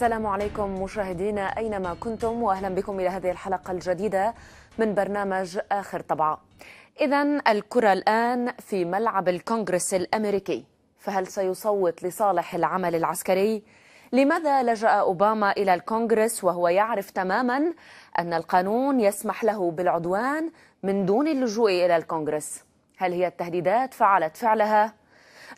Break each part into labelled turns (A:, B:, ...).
A: السلام عليكم مشاهدينا أينما كنتم وأهلا بكم إلى هذه الحلقة الجديدة من برنامج آخر طبعة إذا الكرة الآن في ملعب الكونغرس الأمريكي فهل سيصوت لصالح العمل العسكري؟ لماذا لجأ أوباما إلى الكونغرس وهو يعرف تماما أن القانون يسمح له بالعدوان من دون اللجوء إلى الكونغرس؟ هل هي التهديدات فعلت فعلها؟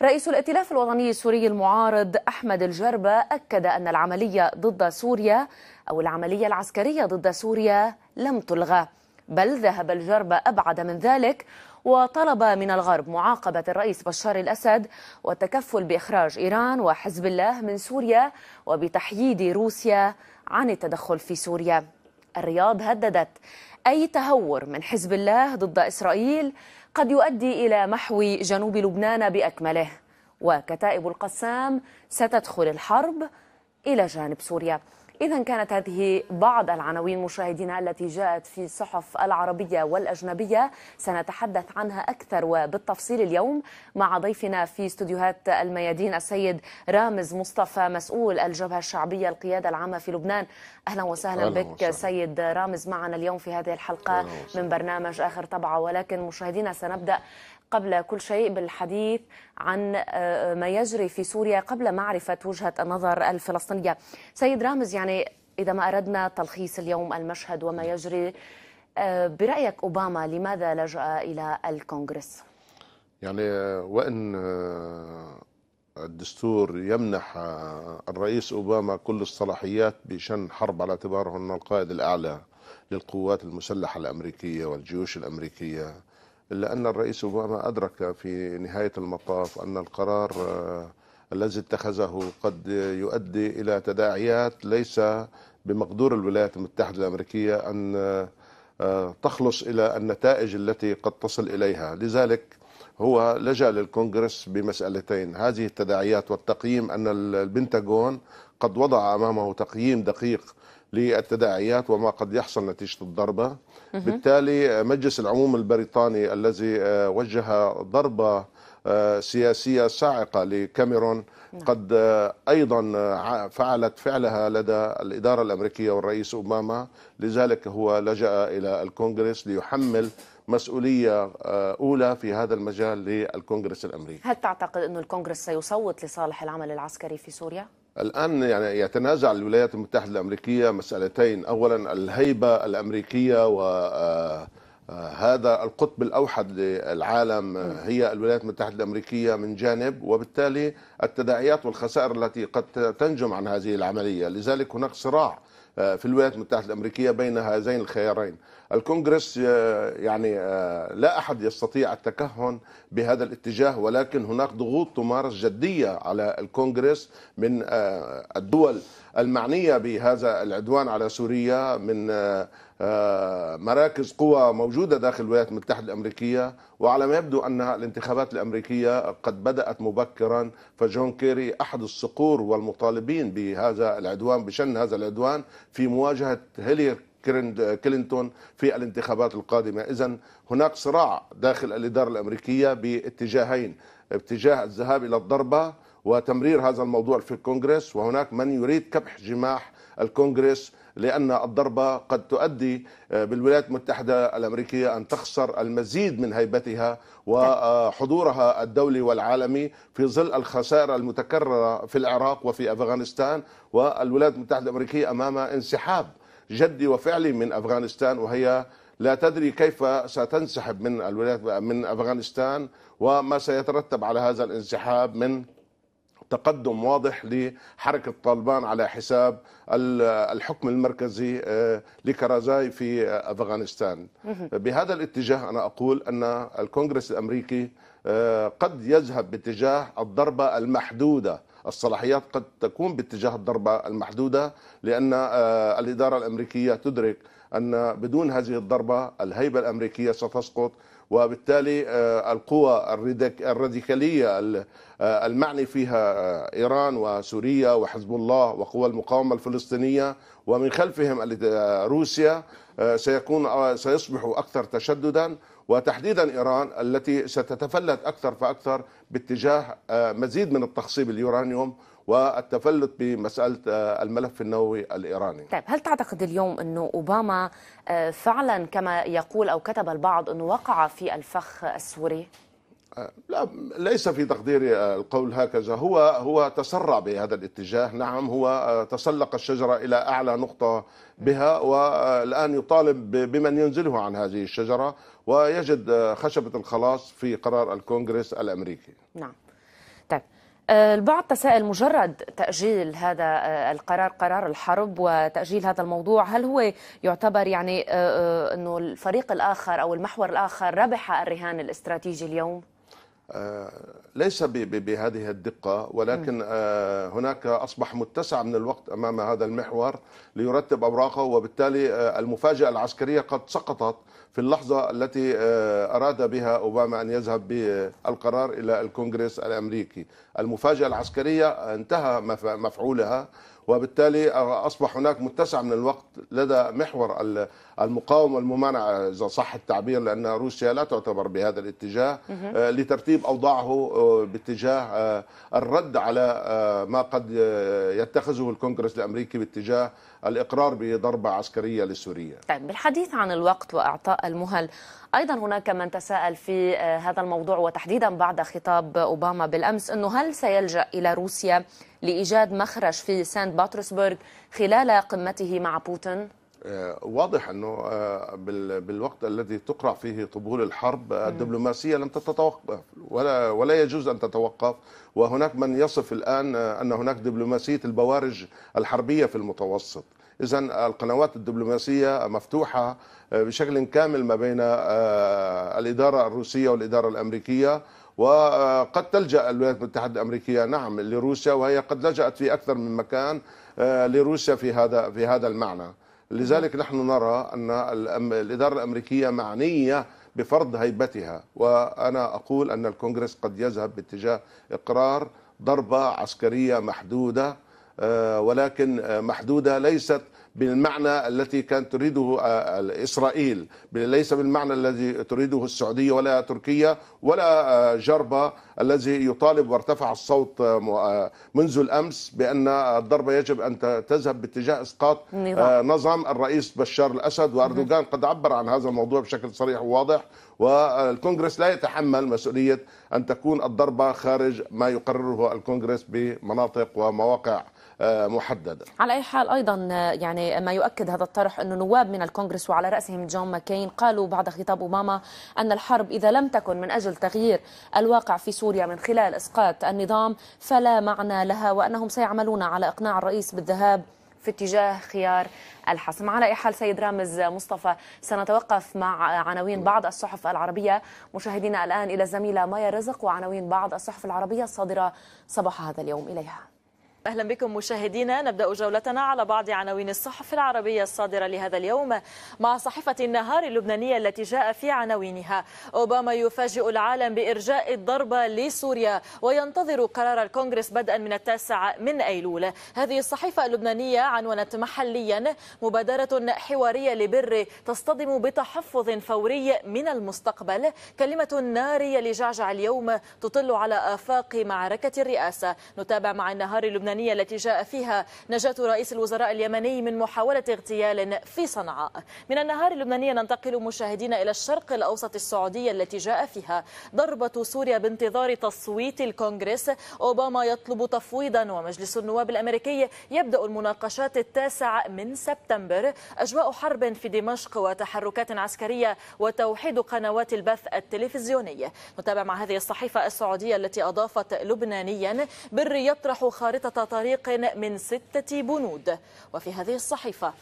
A: رئيس الائتلاف الوطني السوري المعارض أحمد الجربة أكد أن العملية ضد سوريا أو العملية العسكرية ضد سوريا لم تلغى بل ذهب الجربة أبعد من ذلك وطلب من الغرب معاقبة الرئيس بشار الأسد والتكفل بإخراج إيران وحزب الله من سوريا وبتحييد روسيا عن التدخل في سوريا الرياض هددت أي تهور من حزب الله ضد إسرائيل قد يؤدي إلى محو جنوب لبنان بأكمله وكتائب القسام ستدخل الحرب إلى جانب سوريا إذا كانت هذه بعض العناوين مشاهدينا التي جاءت في الصحف العربية والأجنبية سنتحدث عنها أكثر وبالتفصيل اليوم مع ضيفنا في استوديوهات الميادين السيد رامز مصطفى مسؤول الجبهة الشعبية القيادة العامة في لبنان أهلا وسهلا أهلا بك وسهلا. سيد رامز معنا اليوم في هذه الحلقة من برنامج آخر طبعة ولكن مشاهدينا سنبدأ قبل كل شيء بالحديث عن آه، ما يجري في سوريا قبل معرفة وجهة النظر الفلسطينية سيد رامز يعني إذا ما أردنا تلخيص اليوم المشهد وما يجري آه، برأيك أوباما لماذا لجأ إلى الكونغرس؟
B: يعني آه، وإن الدستور يمنح الرئيس أوباما كل الصلاحيات بشن حرب على اعتباره أنه القائد الأعلى للقوات المسلحة الأمريكية والجيوش الأمريكية إلا أن الرئيس أوباما أدرك في نهاية المطاف أن القرار آه، الذي اتخذه قد يؤدي إلى تداعيات ليس بمقدور الولايات المتحدة الأمريكية أن آه، تخلص إلى النتائج التي قد تصل إليها لذلك هو لجأ للكونغرس بمسألتين هذه التداعيات والتقييم أن البنتاغون قد وضع أمامه تقييم دقيق للتداعيات وما قد يحصل نتيجة الضربة بالتالي آه، مجلس العموم البريطاني الذي آه، وجه ضربة آه، سياسية صاعقة لكاميرون نعم. قد أيضا فعلت فعلها لدى الإدارة الأمريكية والرئيس أوباما لذلك هو لجأ إلى الكونغرس ليحمل مسؤولية أولى في هذا المجال للكونغرس الأمريكي
A: هل تعتقد أن الكونغرس سيصوت لصالح العمل العسكري في سوريا؟
B: الآن يعني يتنازع الولايات المتحدة الأمريكية مسألتين أولا الهيبة الأمريكية و آه، آه، هذا القطب الأوحد للعالم هي الولايات المتحدة الأمريكية من جانب وبالتالي التداعيات والخسائر التي قد تنجم عن هذه العملية لذلك هناك صراع آه، في الولايات المتحده الامريكيه بين هذين الخيارين الكونغرس آه، يعني آه، لا احد يستطيع التكهن بهذا الاتجاه ولكن هناك ضغوط تمارس جديه على الكونغرس من الدول المعنية بهذا العدوان على سوريا من آه، آه، مراكز قوى موجودة داخل الولايات المتحدة الأمريكية وعلى ما يبدو أن الانتخابات الأمريكية قد بدأت مبكرا فجون كيري أحد الصقور والمطالبين بهذا العدوان بشن هذا العدوان في مواجهة هيلير كلينتون في الانتخابات القادمة إذا هناك صراع داخل الإدارة الأمريكية باتجاهين اتجاه الذهاب إلى الضربة وتمرير هذا الموضوع في الكونغرس وهناك من يريد كبح جماح الكونغرس لأن الضربة قد تؤدي آه، بالولايات المتحدة الأمريكية أن تخسر المزيد من هيبتها وحضورها الدولي والعالمي في ظل الخسائر المتكررة في العراق وفي أفغانستان والولايات المتحدة الأمريكية أمام انسحاب جدي وفعلي من أفغانستان وهي لا تدري كيف ستنسحب من الولايات من أفغانستان وما سيترتب على هذا الانسحاب من تقدم واضح لحركة طالبان على حساب الحكم المركزي آه، لكرازاي في آه، أفغانستان بهذا الاتجاه أنا أقول أن الكونغرس الأمريكي آه، قد يذهب باتجاه الضربة المحدودة الصلاحيات قد تكون باتجاه الضربة المحدودة لأن الإدارة الأمريكية تدرك ان بدون هذه الضربه الهيبه الامريكيه ستسقط وبالتالي آه، القوى الراديكاليه آه، المعني فيها آه، ايران وسوريا وحزب الله وقوى المقاومه الفلسطينيه ومن خلفهم روسيا سيكون سيصبحوا اكثر تشددا وتحديدا ايران التي ستتفلت اكثر فاكثر باتجاه مزيد من التخصيب اليورانيوم والتفلت بمساله آه، الملف النووي الايراني.
A: طيب هل تعتقد اليوم انه اوباما آه، فعلا كما يقول او كتب البعض انه وقع في الفخ السوري؟
B: آه، لا ليس في تقديري القول هكذا هو هو تسرع بهذا الاتجاه نعم هو تسلق الشجره الى اعلى نقطه بها والان يطالب بمن ينزله عن هذه الشجره ويجد خشبه الخلاص في قرار الكونغرس الامريكي
A: نعم طيب آه، البعض تساءل مجرد تأجيل هذا آه، القرار قرار الحرب وتأجيل هذا الموضوع هل هو يعتبر يعني آه، أنه الفريق الآخر أو المحور الآخر ربح الرهان الاستراتيجي اليوم؟
B: ليس بهذه الدقة ولكن آه، هناك أصبح متسع من الوقت أمام هذا المحور ليرتب أوراقه وبالتالي آه، المفاجأة العسكرية قد سقطت في اللحظة التي آه، أراد بها أوباما أن يذهب بالقرار إلى الكونغرس الأمريكي المفاجأة العسكرية انتهى مفعولها وبالتالي اصبح هناك متسع من الوقت لدى محور المقاومه والممانعه اذا صح التعبير لان روسيا لا تعتبر بهذا الاتجاه آه، لترتيب اوضاعه آه، باتجاه آه، الرد على ما قد يتخذه الكونغرس الامريكي باتجاه الاقرار بضربه عسكريه لسوريا.
A: طيب بالحديث عن الوقت واعطاء المهل، ايضا هناك من تساءل في هذا الموضوع وتحديدا بعد خطاب اوباما بالامس انه هل سيلجا الى روسيا لإيجاد مخرج في سانت باترسبرغ خلال قمته مع بوتين؟
B: آه، واضح انه آه، بالوقت الذي تقرع فيه طبول الحرب الدبلوماسيه لم تتوقف ولا ولا يجوز ان تتوقف وهناك من يصف الان آه، ان هناك دبلوماسيه البوارج الحربيه في المتوسط اذا القنوات الدبلوماسيه مفتوحه بشكل كامل ما بين الاداره الروسيه والاداره الامريكيه وقد تلجأ الولايات المتحدة الأمريكية نعم لروسيا وهي قد لجأت في أكثر من مكان آه، لروسيا في هذا في هذا المعنى لذلك نحن نرى أن الإدارة الأمريكية معنية بفرض هيبتها وأنا أقول أن الكونغرس قد يذهب باتجاه إقرار ضربة عسكرية محدودة آه، ولكن آه، محدودة ليست بالمعنى التي كانت تريده آه، إسرائيل ليس بالمعنى الذي تريده السعودية ولا تركيا ولا آه، جربة الذي يطالب وارتفع الصوت آه، منذ الأمس بأن الضربة يجب أن تذهب باتجاه إسقاط نظام الرئيس بشار الأسد وأردوغان قد عبر عن هذا الموضوع بشكل صريح وواضح والكونغرس لا يتحمل مسؤولية أن تكون الضربة خارج ما يقرره الكونغرس بمناطق ومواقع محددة
C: على أي حال
A: أيضا يعني ما يؤكد هذا الطرح أن نواب من الكونغرس وعلى رأسهم جون ماكين قالوا بعد خطاب أوباما أن الحرب إذا لم تكن من أجل تغيير الواقع في سوريا من خلال إسقاط النظام فلا معنى لها وأنهم سيعملون على إقناع الرئيس بالذهاب في اتجاه خيار الحسم على أي حال سيد رامز مصطفى سنتوقف مع عناوين بعض الصحف العربية مشاهدينا الآن إلى الزميلة مايا رزق وعناوين بعض الصحف العربية الصادرة صباح هذا اليوم إليها
C: أهلا بكم مشاهدينا نبدأ جولتنا على بعض عناوين الصحف العربية الصادرة لهذا اليوم مع صحيفة النهار اللبنانية التي جاء في عناوينها أوباما يفاجئ العالم بإرجاء الضربة لسوريا وينتظر قرار الكونغرس بدءا من التاسع من أيلول هذه الصحيفة اللبنانية عنونت محليا مبادرة حوارية لبر تصطدم بتحفظ فوري من المستقبل كلمة نارية لجعجع اليوم تطل على آفاق معركة الرئاسة نتابع مع النهار اللبناني اليمنية التي جاء فيها نجاة رئيس الوزراء اليمني من محاولة اغتيال في صنعاء من النهار اللبناني ننتقل مشاهدينا إلى الشرق الأوسط السعودية التي جاء فيها ضربة سوريا بانتظار تصويت الكونغرس أوباما يطلب تفويضا ومجلس النواب الأمريكي يبدأ المناقشات التاسع من سبتمبر أجواء حرب في دمشق وتحركات عسكرية وتوحيد قنوات البث التلفزيوني نتابع مع هذه الصحيفة السعودية التي أضافت لبنانيا بري يطرح خارطة طريق من ستة بنود وفي هذه الصحيفة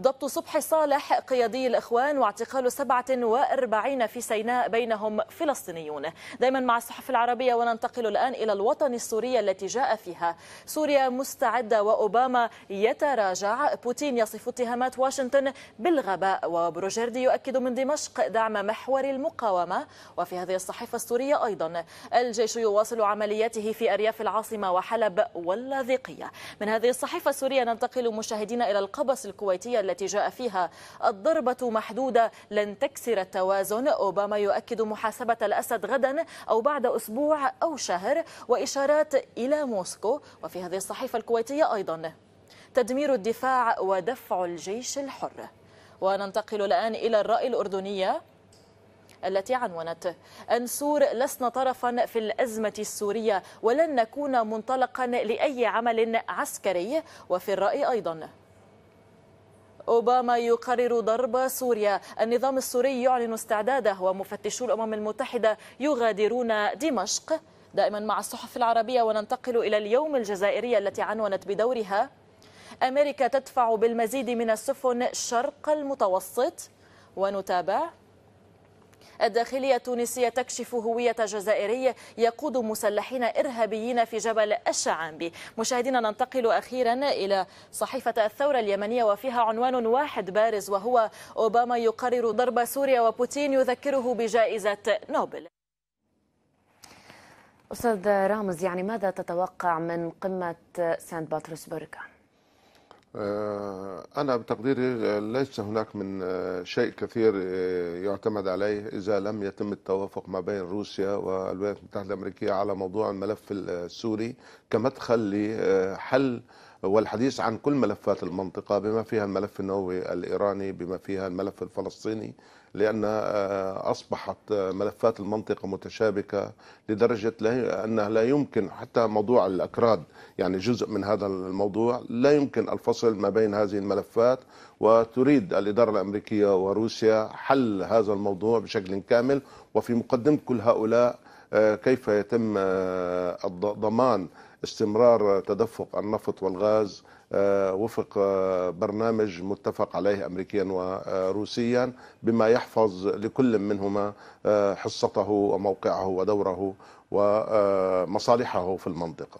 C: ضبط صبح صالح قيادي الإخوان واعتقال 47 في سيناء بينهم فلسطينيون دائما مع الصحف العربية وننتقل الآن إلى الوطن السوري التي جاء فيها سوريا مستعدة وأوباما يتراجع بوتين يصف اتهامات واشنطن بالغباء وبروجردي يؤكد من دمشق دعم محور المقاومة وفي هذه الصحيفة السورية أيضا الجيش يواصل عملياته في أرياف العاصمة وحلب واللاذقية من هذه الصحيفة السورية ننتقل مشاهدينا إلى القبس الكويتية التي جاء فيها الضربة محدودة لن تكسر التوازن أوباما يؤكد محاسبة الأسد غدا أو بعد أسبوع أو شهر وإشارات إلى موسكو وفي هذه الصحيفة الكويتية أيضا تدمير الدفاع ودفع الجيش الحر وننتقل الآن إلى الرأي الأردنية التي عنونت أنسور لسنا طرفا في الأزمة السورية ولن نكون منطلقا لأي عمل عسكري وفي الرأي أيضا أوباما يقرر ضرب سوريا النظام السوري يعلن استعداده ومفتشو الأمم المتحدة يغادرون دمشق دائما مع الصحف العربية وننتقل إلى اليوم الجزائرية التي عنونت بدورها أمريكا تدفع بالمزيد من السفن شرق المتوسط ونتابع الداخلية التونسية تكشف هوية جزائري يقود مسلحين إرهابيين في جبل الشعامبي مشاهدينا ننتقل أخيرا إلى صحيفة الثورة اليمنية وفيها عنوان واحد بارز وهو أوباما يقرر ضرب سوريا وبوتين يذكره بجائزة نوبل
A: أستاذ رامز يعني ماذا تتوقع من قمة سانت باترسبرغ
B: آه، أنا بتقديري ليس هناك من آه، شيء كثير آه، يعتمد عليه إذا لم يتم التوافق ما بين روسيا والولايات المتحدة الأمريكية على موضوع الملف السوري كمدخل لحل والحديث عن كل ملفات المنطقة بما فيها الملف النووي الإيراني بما فيها الملف الفلسطيني لأن آه، أصبحت آه، ملفات المنطقة متشابكة لدرجة أنها لا يمكن حتى موضوع الأكراد يعني جزء من هذا الموضوع لا يمكن الفصل ما بين هذه الملفات وتريد الإدارة الأمريكية وروسيا حل هذا الموضوع بشكل كامل وفي مقدمة كل هؤلاء آه، كيف يتم ضمان استمرار تدفق النفط والغاز آه، وفق آه، برنامج متفق عليه امريكيا وروسيا بما يحفظ لكل منهما آه، حصته وموقعه ودوره ومصالحه في المنطقه.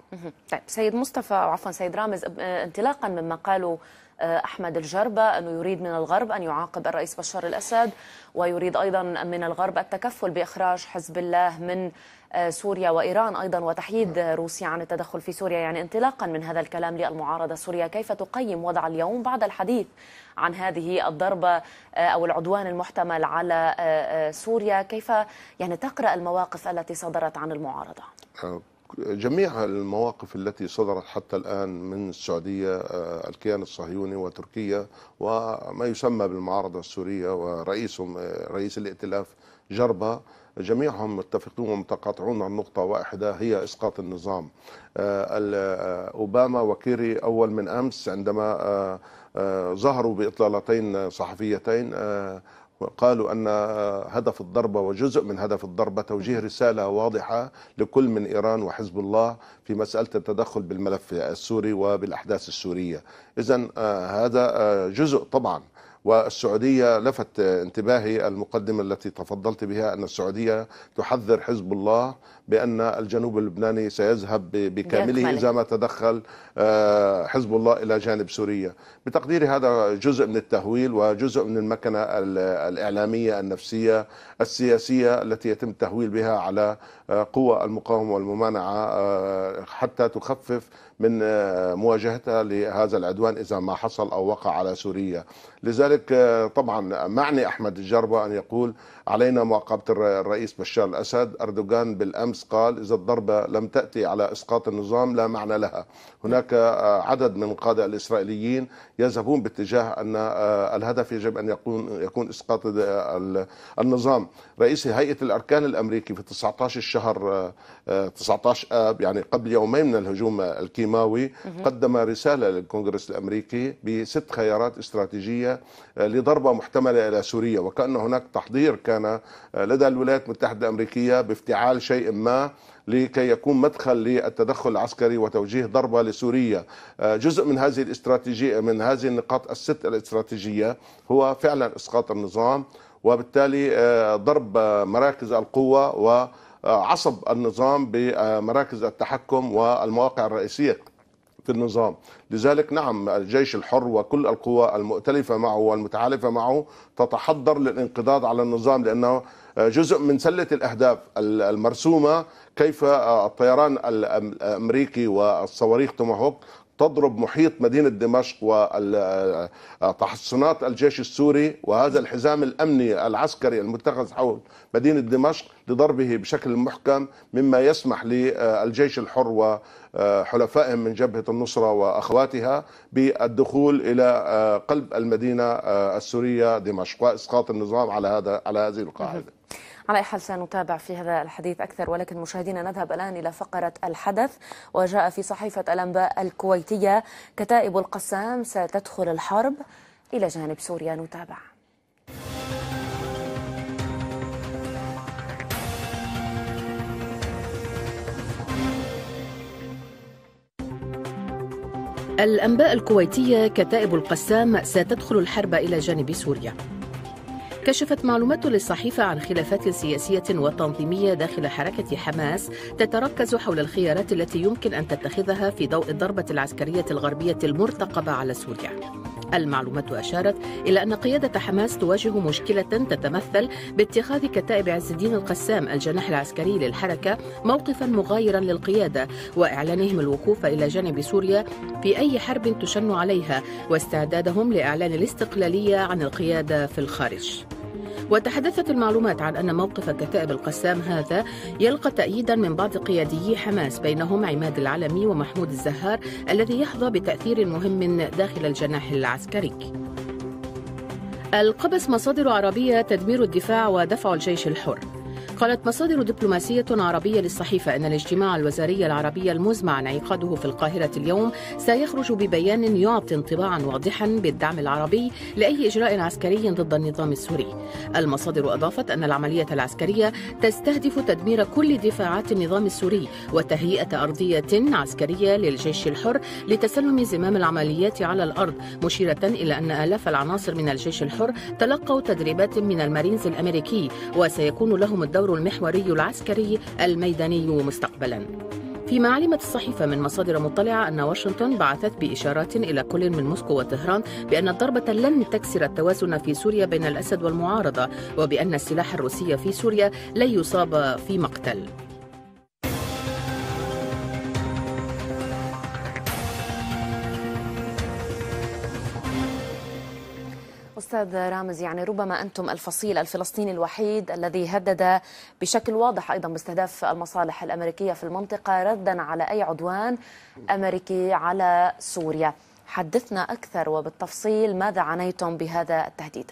A: طيب سيد مصطفى عفوا سيد رامز انطلاقا مما قاله آه، أحمد الجربة أنه يريد من الغرب أن يعاقب الرئيس بشار الأسد ويريد أيضا من الغرب التكفل بإخراج حزب الله من آه، سوريا وإيران أيضا وتحييد روسيا عن التدخل في سوريا يعني انطلاقا من هذا الكلام للمعارضة السورية كيف تقيم وضع اليوم بعد الحديث عن هذه الضربة آه، أو العدوان المحتمل على سوريا كيف يعني تقرأ المواقف التي صدرت عن المعارضة
B: جميع المواقف التي صدرت حتى الآن من السعودية آه، الكيان الصهيوني وتركيا وما يسمى بالمعارضة السورية ورئيسهم رئيس الائتلاف جربة جميعهم متفقون ومتقاطعون عن نقطة واحدة هي إسقاط النظام آه، آه، أوباما وكيري أول من أمس عندما ظهروا بإطلالتين صحفيتين وقالوا أن هدف الضربة وجزء من هدف الضربة توجيه رسالة واضحة لكل من إيران وحزب الله في مسألة التدخل بالملف السوري وبالأحداث السورية إذا آه، هذا آه، جزء طبعا والسعودية لفت انتباهي المقدمة التي تفضلت بها أن السعودية تحذر حزب الله بأن الجنوب اللبناني سيذهب بكامله إذا ما تدخل آه، حزب الله إلى جانب سوريا بتقديري هذا جزء من التهويل وجزء من المكنة الإعلامية النفسية السياسية التي يتم التهويل بها على قوى المقاومه والممانعه آه، حتى تخفف من آه، مواجهتها لهذا العدوان اذا ما حصل او وقع على سوريا، لذلك آه، طبعا معني احمد الجربه ان يقول علينا مواقبه الرئيس بشار الاسد، اردوغان بالامس قال اذا الضربه لم تاتي على اسقاط النظام لا معنى لها، هناك عدد من القاده الاسرائيليين يذهبون باتجاه ان الهدف يجب ان يكون يكون اسقاط النظام، رئيس هيئه الاركان الامريكي في 19 الشهر شهر 19 آه، اب آه، آه، يعني قبل يومين من الهجوم الكيماوي قدم رساله للكونغرس الامريكي بست خيارات استراتيجيه لضربه محتمله الى سوريا وكان هناك تحضير كان لدى الولايات المتحده الامريكيه بافتعال شيء ما لكي يكون مدخل للتدخل العسكري وتوجيه ضربه لسوريا جزء من هذه الاستراتيجيه من هذه النقاط الست الاستراتيجيه هو فعلا اسقاط النظام وبالتالي ضرب مراكز القوه و عصب النظام بمراكز التحكم والمواقع الرئيسية في النظام لذلك نعم الجيش الحر وكل القوى المؤتلفة معه والمتحالفة معه تتحضر للانقضاض على النظام لأنه جزء من سلة الأهداف المرسومة كيف الطيران الأمريكي والصواريخ توماهوك تضرب محيط مدينة دمشق وتحصنات الجيش السوري وهذا الحزام الأمني العسكري المتخذ حول مدينة دمشق لضربه بشكل محكم مما يسمح للجيش الحر وحلفائهم من جبهة النصرة وأخواتها بالدخول إلى قلب المدينة السورية دمشق وإسقاط النظام على هذا على هذه القاعدة
A: على أي حال سنتابع في هذا الحديث أكثر ولكن مشاهدينا نذهب الآن إلى فقرة الحدث وجاء في صحيفة الأنباء الكويتية كتائب القسام ستدخل الحرب إلى جانب سوريا نتابع
D: الأنباء الكويتية كتائب القسام ستدخل الحرب إلى جانب سوريا كشفت معلومات للصحيفة عن خلافات سياسية وتنظيمية داخل حركة حماس تتركز حول الخيارات التي يمكن أن تتخذها في ضوء الضربة العسكرية الغربية المرتقبة على سوريا المعلومات أشارت إلى أن قيادة حماس تواجه مشكلة تتمثل باتخاذ كتائب عز الدين القسام الجناح العسكري للحركة موقفا مغايرا للقيادة وإعلانهم الوقوف إلى جانب سوريا في أي حرب تشن عليها واستعدادهم لإعلان الاستقلالية عن القيادة في الخارج وتحدثت المعلومات عن أن موقف كتائب القسام هذا يلقى تأييدا من بعض قياديي حماس بينهم عماد العلمي ومحمود الزهار الذي يحظى بتأثير مهم داخل الجناح العسكري القبس مصادر عربية تدمير الدفاع ودفع الجيش الحر قالت مصادر دبلوماسية عربية للصحيفة أن الاجتماع الوزاري العربي المزمع انعقاده في القاهرة اليوم سيخرج ببيان يعطي انطباعا واضحا بالدعم العربي لأي إجراء عسكري ضد النظام السوري المصادر أضافت أن العملية العسكرية تستهدف تدمير كل دفاعات النظام السوري وتهيئة أرضية عسكرية للجيش الحر لتسلم زمام العمليات على الأرض مشيرة إلى أن آلاف العناصر من الجيش الحر تلقوا تدريبات من المارينز الأمريكي وسيكون لهم الدور المحوري العسكري الميداني مستقبلا فيما علمت الصحيفة من مصادر مطلعة أن واشنطن بعثت بإشارات إلى كل من موسكو وطهران بأن الضربة لن تكسر التوازن في سوريا بين الأسد والمعارضة وبأن السلاح الروسي في سوريا لن يصاب في مقتل
A: أستاذ رامز يعني ربما أنتم الفصيل الفلسطيني الوحيد الذي هدد بشكل واضح أيضا باستهداف المصالح الأمريكية في المنطقة ردا على أي عدوان أمريكي على سوريا حدثنا أكثر وبالتفصيل ماذا عانيتم بهذا التهديد؟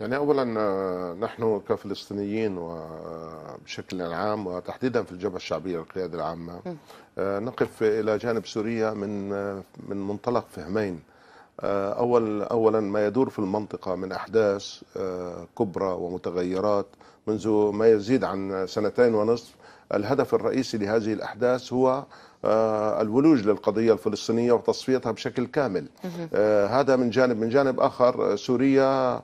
B: يعني اولا آه، نحن كفلسطينيين وبشكل عام وتحديدا في الجبهه الشعبيه القياده العامه آه، نقف الى جانب سوريا من آه، من منطلق فهمين آه، أول أولا ما يدور في المنطقة من أحداث آه، كبرى ومتغيرات منذ ما يزيد عن سنتين ونصف الهدف الرئيسي لهذه الأحداث هو آه، الولوج للقضية الفلسطينية وتصفيتها بشكل كامل هذا من جانب من جانب آخر سوريا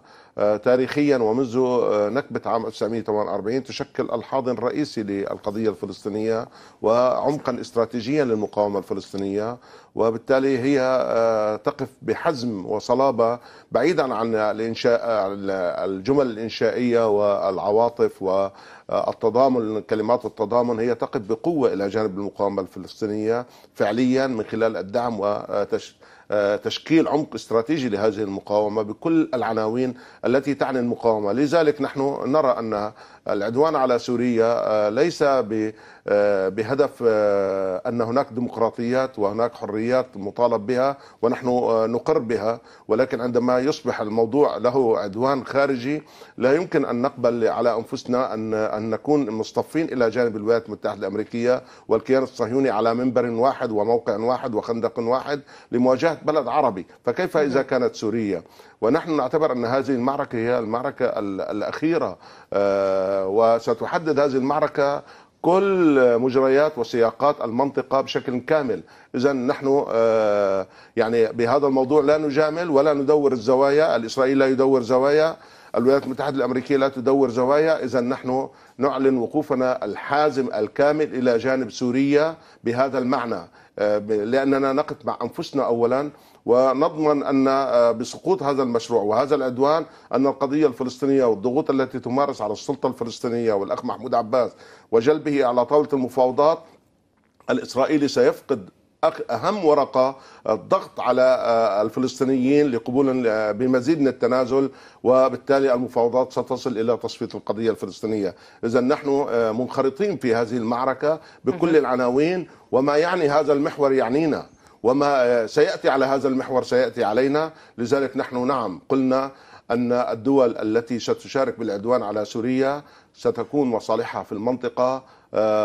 B: تاريخيا ومنذ آه، نكبة عام 1948 تشكل الحاضن الرئيسي للقضية الفلسطينية وعمقا استراتيجيا للمقاومة الفلسطينية وبالتالي هي آه، تقف بحزم وصلابة بعيدا عن الإنشاء الجمل الإنشائية والعواطف والتضامن كلمات التضامن هي تقف بقوة إلى جانب المقاومة الفلسطينية فعليا من خلال الدعم وتشكيل آه، تشكيل عمق استراتيجي لهذه المقاومة بكل العناوين التي تعني المقاومة لذلك نحن نرى أن العدوان على سوريا آه، ليس آه، بهدف أن هناك ديمقراطيات وهناك حريات مطالب بها ونحن نقر بها ولكن عندما يصبح الموضوع له عدوان خارجي لا يمكن أن نقبل على أنفسنا أن أن نكون مصطفين إلى جانب الولايات المتحدة الأمريكية والكيان الصهيوني على منبر واحد وموقع واحد وخندق واحد لمواجهة كانت بلد عربي فكيف إذا كانت سوريا ونحن نعتبر أن هذه المعركة هي المعركة الأخيرة آه، وستحدد هذه المعركة كل مجريات وسياقات المنطقه بشكل كامل، اذا نحن آه، يعني بهذا الموضوع لا نجامل ولا ندور الزوايا، الاسرائيلي لا يدور زوايا، الولايات المتحدة الأمريكية لا تدور زوايا إذا نحن نعلن وقوفنا الحازم الكامل إلى جانب سوريا بهذا المعنى آه، لأننا نقف مع أنفسنا أولا ونضمن أن آه، بسقوط هذا المشروع وهذا العدوان أن القضية الفلسطينية والضغوط التي تمارس على السلطة الفلسطينية والأخ محمود عباس وجلبه على طاولة المفاوضات الإسرائيلي سيفقد اهم ورقه آه، الضغط على آه، الفلسطينيين لقبول آه، بمزيد من التنازل وبالتالي المفاوضات ستصل الى تصفيه القضيه الفلسطينيه، اذا نحن منخرطين في هذه المعركه بكل العناوين وما يعني هذا المحور يعنينا وما سياتي على هذا المحور سياتي علينا، لذلك نحن نعم قلنا ان الدول التي ستشارك بالعدوان على سوريا ستكون مصالحها في المنطقه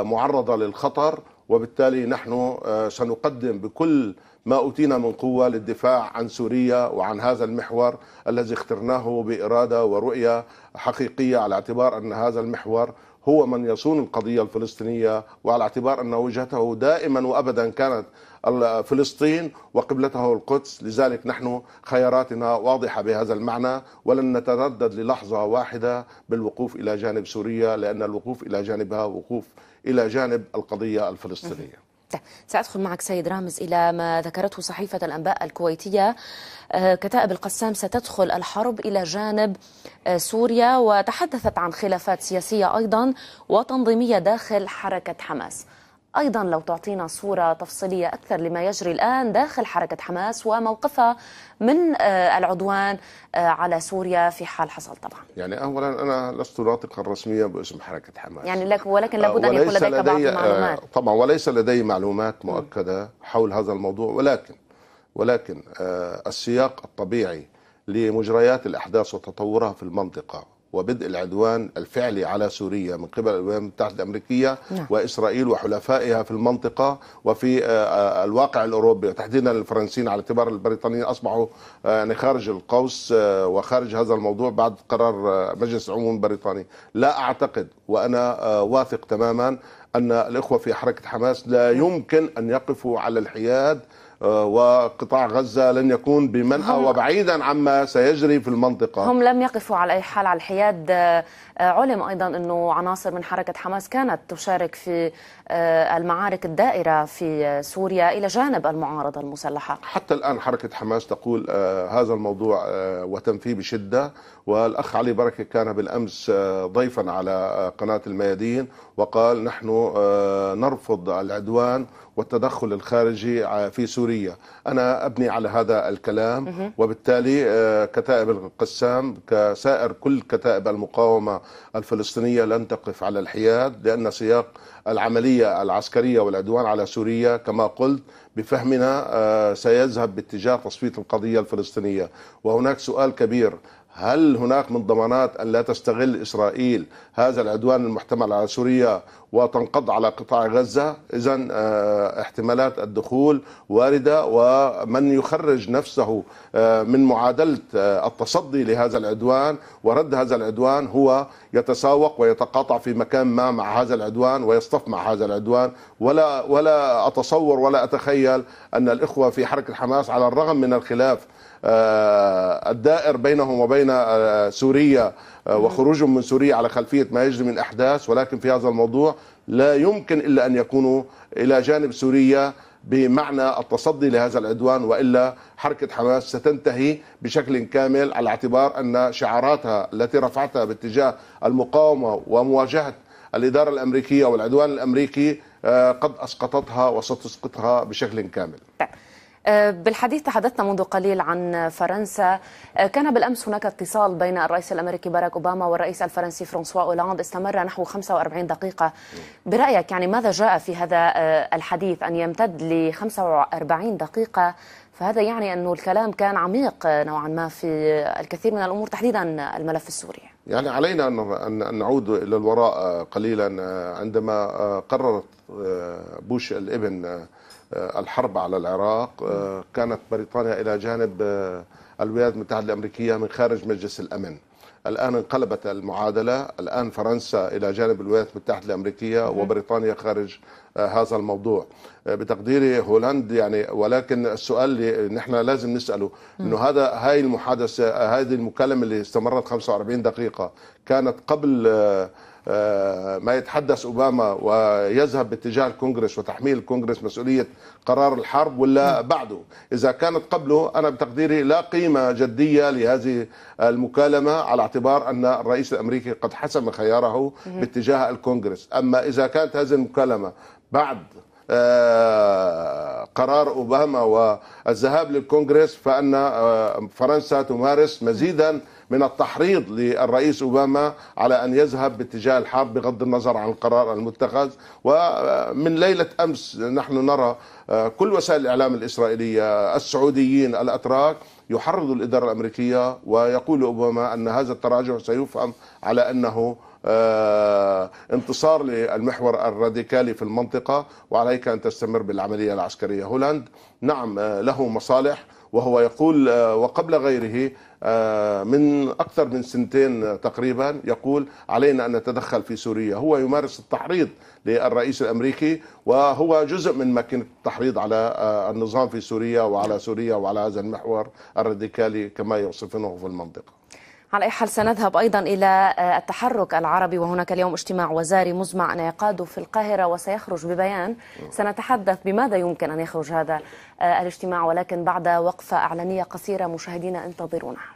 B: معرضه للخطر وبالتالي نحن آه، سنقدم بكل ما أوتينا من قوة للدفاع عن سوريا وعن هذا المحور الذي اخترناه بإرادة ورؤية حقيقية على اعتبار أن هذا المحور هو من يصون القضية الفلسطينية وعلى اعتبار أن وجهته دائما وأبدا كانت فلسطين وقبلته القدس لذلك نحن خياراتنا واضحة بهذا المعنى ولن نتردد للحظة واحدة بالوقوف إلى جانب سوريا لأن الوقوف إلى جانبها وقوف إلى جانب القضية الفلسطينية
A: طيب، سأدخل معك سيد رامز إلى ما ذكرته صحيفة الأنباء الكويتية آه، كتائب القسام ستدخل الحرب إلى جانب آه، سوريا وتحدثت عن خلافات سياسية أيضا وتنظيمية داخل حركة حماس أيضا لو تعطينا صورة تفصيلية أكثر لما يجري الآن داخل حركة حماس وموقفها من آه، العدوان آه، على سوريا في حال حصل طبعا
B: يعني أولا أنا لست ناطقا رسميا باسم حركة حماس
A: يعني لك ولكن لابد أن آه، يكون لديك لدي بعض المعلومات
B: طبعا وليس لدي معلومات مؤكدة حول هذا الموضوع ولكن ولكن السياق الطبيعي لمجريات الأحداث وتطورها في المنطقة وبدء العدوان الفعلي على سوريا من قبل الولايات المتحدة الأمريكية نعم. وإسرائيل وحلفائها في المنطقة وفي آه، آه، الواقع الأوروبي وتحديدا الفرنسيين على اعتبار البريطانيين أصبحوا آه، يعني خارج القوس وخارج هذا الموضوع بعد قرار مجلس العموم البريطاني لا أعتقد وأنا واثق تماما أن الإخوة في حركة حماس لا يمكن أن يقفوا على الحياد آه، وقطاع غزة لن يكون بمنأى وبعيدا عما سيجري في المنطقة هم
A: لم يقفوا على أي حال على الحياد آه، آه، علم أيضا أنه عناصر من حركة حماس كانت تشارك في المعارك الدائرة في سوريا إلى جانب المعارضة المسلحة
B: حتى الآن حركة حماس تقول هذا الموضوع وتنفيه بشدة والأخ علي بركة كان بالأمس آه، ضيفا على آه، قناة الميادين وقال نحن آه، نرفض العدوان والتدخل الخارجي في سوريا أنا أبني على هذا الكلام وبالتالي كتائب القسام كسائر كل كتائب المقاومة الفلسطينية لن تقف على الحياد لأن سياق العملية العسكرية والعدوان على سوريا كما قلت بفهمنا سيذهب باتجاه تصفية القضية الفلسطينية وهناك سؤال كبير هل هناك من ضمانات أن لا تستغل إسرائيل هذا العدوان المحتمل على سوريا وتنقض على قطاع غزة إذا آه، احتمالات الدخول واردة ومن يخرج نفسه آه، من معادلة آه، التصدي لهذا العدوان ورد هذا العدوان هو يتساوق ويتقاطع في مكان ما مع هذا العدوان ويصطف مع هذا العدوان ولا ولا أتصور ولا أتخيل أن الإخوة في حركة حماس على الرغم من الخلاف آه، الدائر بينهم وبين آه، سوريا آه، وخروجهم من سوريا على خلفية ما يجري من أحداث ولكن في هذا الموضوع لا يمكن إلا أن يكونوا إلى جانب سوريا بمعنى التصدي لهذا العدوان والا حركه حماس ستنتهي بشكل كامل على اعتبار ان شعاراتها التي رفعتها باتجاه المقاومه ومواجهه الاداره الامريكيه والعدوان الامريكي قد اسقطتها وستسقطها بشكل كامل.
A: طيب. آه، بالحديث تحدثنا منذ قليل عن فرنسا آه، كان بالأمس هناك اتصال بين الرئيس الأمريكي باراك أوباما والرئيس الفرنسي فرانسوا أولاند استمر نحو 45 دقيقة برأيك يعني ماذا جاء في هذا آه، الحديث أن يمتد ل 45 دقيقة فهذا يعني أنه الكلام كان عميق نوعا ما في الكثير من الأمور تحديدا الملف السوري
B: يعني علينا أن نعود إلى الوراء قليلا عندما قررت بوش الابن آه، الحرب على العراق آه، كانت بريطانيا إلى جانب آه، الولايات المتحدة الأمريكية من خارج مجلس الأمن الآن انقلبت المعادلة الآن فرنسا إلى جانب الولايات المتحدة الأمريكية وبريطانيا خارج هذا الموضوع بتقديري هولند يعني ولكن السؤال اللي نحن لازم نسأله أنه هذا هاي المحادثة هذه المكالمة اللي استمرت 45 دقيقة كانت قبل آه، ما يتحدث اوباما ويذهب باتجاه الكونغرس وتحميل الكونغرس مسؤوليه قرار الحرب ولا بعده؟ اذا كانت قبله انا بتقديري لا قيمه جديه لهذه المكالمه على اعتبار ان الرئيس الامريكي قد حسم خياره باتجاه الكونغرس، اما اذا كانت هذه المكالمه بعد آه، قرار اوباما والذهاب للكونغرس فان آه، فرنسا تمارس مزيدا من التحريض للرئيس أوباما على أن يذهب باتجاه الحرب بغض النظر عن القرار المتخذ ومن ليلة أمس نحن نرى آه، كل وسائل الإعلام الإسرائيلية السعوديين الأتراك يحرضوا الإدارة الأمريكية ويقول أوباما أن هذا التراجع سيفهم على أنه آه، انتصار للمحور الراديكالي في المنطقة وعليك أن تستمر بالعملية العسكرية هولند نعم آه، له مصالح وهو يقول آه، وقبل غيره آه، من أكثر من سنتين تقريبا يقول علينا أن نتدخل في سوريا هو يمارس التحريض للرئيس الأمريكي وهو جزء من ماكينة التحريض على آه، النظام في سوريا وعلى سوريا وعلى هذا المحور الراديكالي كما يوصفونه في المنطقة
A: على أي حال سنذهب أيضا إلى آه، التحرك العربي وهناك اليوم اجتماع وزاري مزمع أن في القاهرة وسيخرج ببيان سنتحدث بماذا يمكن أن يخرج هذا آه، الاجتماع ولكن بعد وقفة إعلانية قصيرة مشاهدينا انتظرونا